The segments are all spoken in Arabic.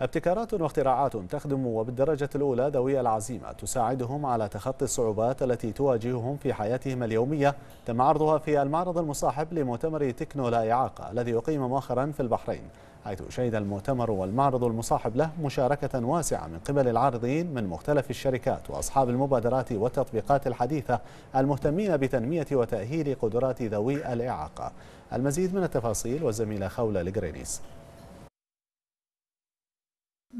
ابتكارات واختراعات تخدم وبالدرجة الأولى ذوي العزيمة تساعدهم على تخطي الصعوبات التي تواجههم في حياتهم اليومية تم عرضها في المعرض المصاحب لمؤتمر تكنو لا إعاقة الذي أقيم مؤخرا في البحرين حيث شهد المؤتمر والمعرض المصاحب له مشاركة واسعة من قبل العارضين من مختلف الشركات وأصحاب المبادرات والتطبيقات الحديثة المهتمين بتنمية وتأهيل قدرات ذوي الإعاقة المزيد من التفاصيل والزميلة خولة لجرينيس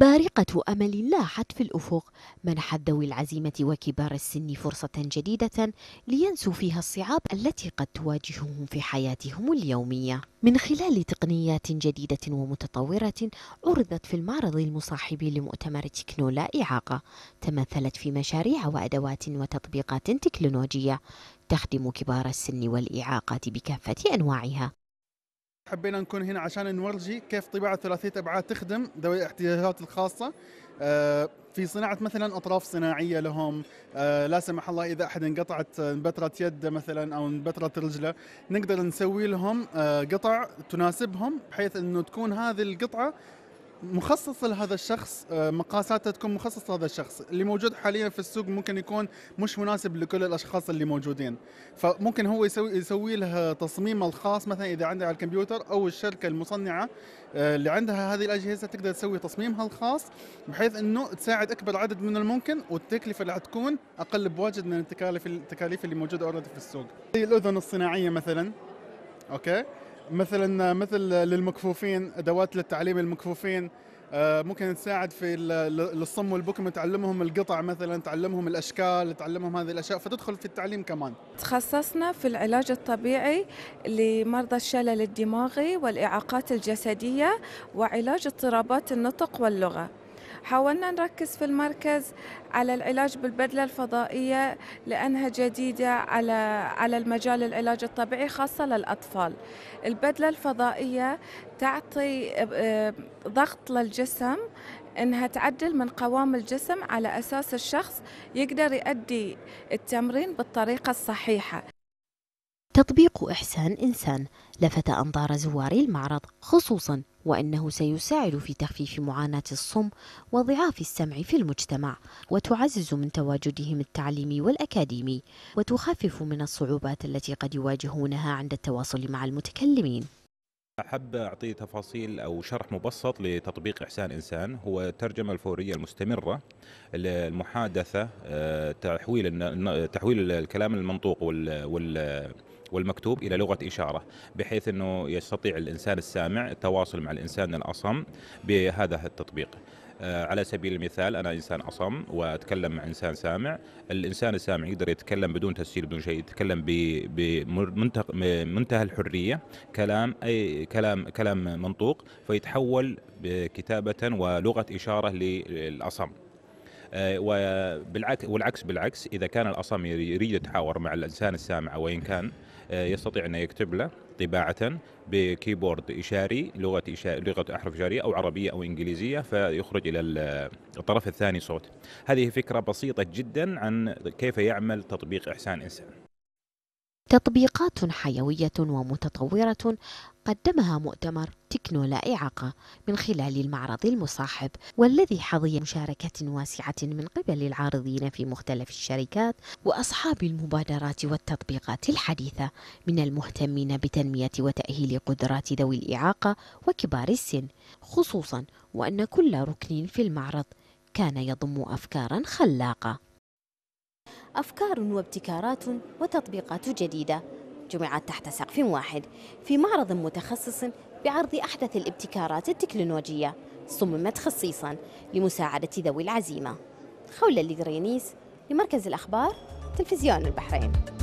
بارقة أمل لاحت في الأفق منحت ذوي العزيمة وكبار السن فرصة جديدة لينسوا فيها الصعاب التي قد تواجههم في حياتهم اليومية من خلال تقنيات جديدة ومتطورة عرضت في المعرض المصاحب لمؤتمر تكنولا إعاقة تمثلت في مشاريع وأدوات وتطبيقات تكنولوجية تخدم كبار السن والإعاقات بكافة أنواعها حبينا نكون هنا عشان نورجي كيف طباعة ثلاثية أبعاد تخدم ذوي الاحتياجات الخاصة آه، في صناعة مثلا أطراف صناعية لهم آه، لا سمح الله إذا أحد انقطعت آه، انبترة يده مثلا أو انبترت رجله نقدر نسوي لهم قطع تناسبهم بحيث أنه تكون هذه القطعة مخصص لهذا الشخص آه، مقاساتها تكون مخصص لهذا الشخص اللي موجود حاليا في السوق ممكن يكون مش مناسب لكل الاشخاص اللي موجودين فممكن هو يسوي يسوي له تصميم الخاص مثلا اذا عنده على الكمبيوتر او الشركه المصنعه آه، اللي عندها هذه الاجهزه تقدر تسوي تصميمها الخاص بحيث انه تساعد اكبر عدد من الممكن والتكلفه اللي حتكون اقل بواجد من التكاليف التكاليف اللي موجوده اوريدي في السوق زي الاذن الصناعيه مثلا اوكي مثلا مثل للمكفوفين ادوات للتعليم المكفوفين آه، ممكن تساعد في الصم والبكم تعلمهم القطع مثلا تعلمهم الاشكال تعلمهم هذه الاشياء فتدخل في التعليم كمان تخصصنا في العلاج الطبيعي لمرضى الشلل الدماغي والاعاقات الجسديه وعلاج اضطرابات النطق واللغه حاولنا نركز في المركز على العلاج بالبدلة الفضائية لأنها جديدة على على المجال العلاج الطبيعي خاصة للأطفال البدلة الفضائية تعطي آه، ضغط للجسم انها تعدل من قوام الجسم على اساس الشخص يقدر يؤدي التمرين بالطريقه الصحيحه تطبيق إحسان إنسان لفت أنظار زواري المعرض خصوصا وأنه سيساعد في تخفيف معاناة الصم وضعاف السمع في المجتمع وتعزز من تواجدهم التعليمي والأكاديمي وتخفف من الصعوبات التي قد يواجهونها عند التواصل مع المتكلمين أحب أعطي تفاصيل أو شرح مبسط لتطبيق إحسان إنسان هو الترجمة الفورية المستمرة للمحادثة آه، تحويل تحويل الكلام المنطوق والمكتوب إلى لغة إشارة بحيث أنه يستطيع الإنسان السامع التواصل مع الإنسان الأصم بهذا التطبيق آه، على سبيل المثال انا انسان اصم واتكلم مع انسان سامع الانسان السامع يقدر يتكلم بدون تسجيل بدون شيء يتكلم بمنتهى الحريه كلام اي كلام كلام منطوق فيتحول كتابه ولغه اشاره للاصم آه، وبالعكس والعكس بالعكس اذا كان الاصم يريد يتحاور مع الانسان السامع وان كان آه، يستطيع انه يكتب له طباعه بكيبورد اشاري لغه إشاري لغه احرف اشاريه او عربيه او انجليزيه فيخرج الى الطرف الثاني صوت. هذه فكره بسيطه جدا عن كيف يعمل تطبيق احسان انسان. تطبيقات حيوية ومتطورة قدمها مؤتمر تكنو لا إعاقة من خلال المعرض المصاحب والذي حظي مشاركة واسعة من قبل العارضين في مختلف الشركات وأصحاب المبادرات والتطبيقات الحديثة من المهتمين بتنمية وتأهيل قدرات ذوي الإعاقة وكبار السن خصوصا وأن كل ركن في المعرض كان يضم أفكارا خلاقة أفكار وابتكارات وتطبيقات جديدة جمعت تحت سقف واحد في معرض متخصص بعرض أحدث الابتكارات التكنولوجية صممت خصيصا لمساعدة ذوي العزيمة خولة لدرينيس لمركز الأخبار تلفزيون البحرين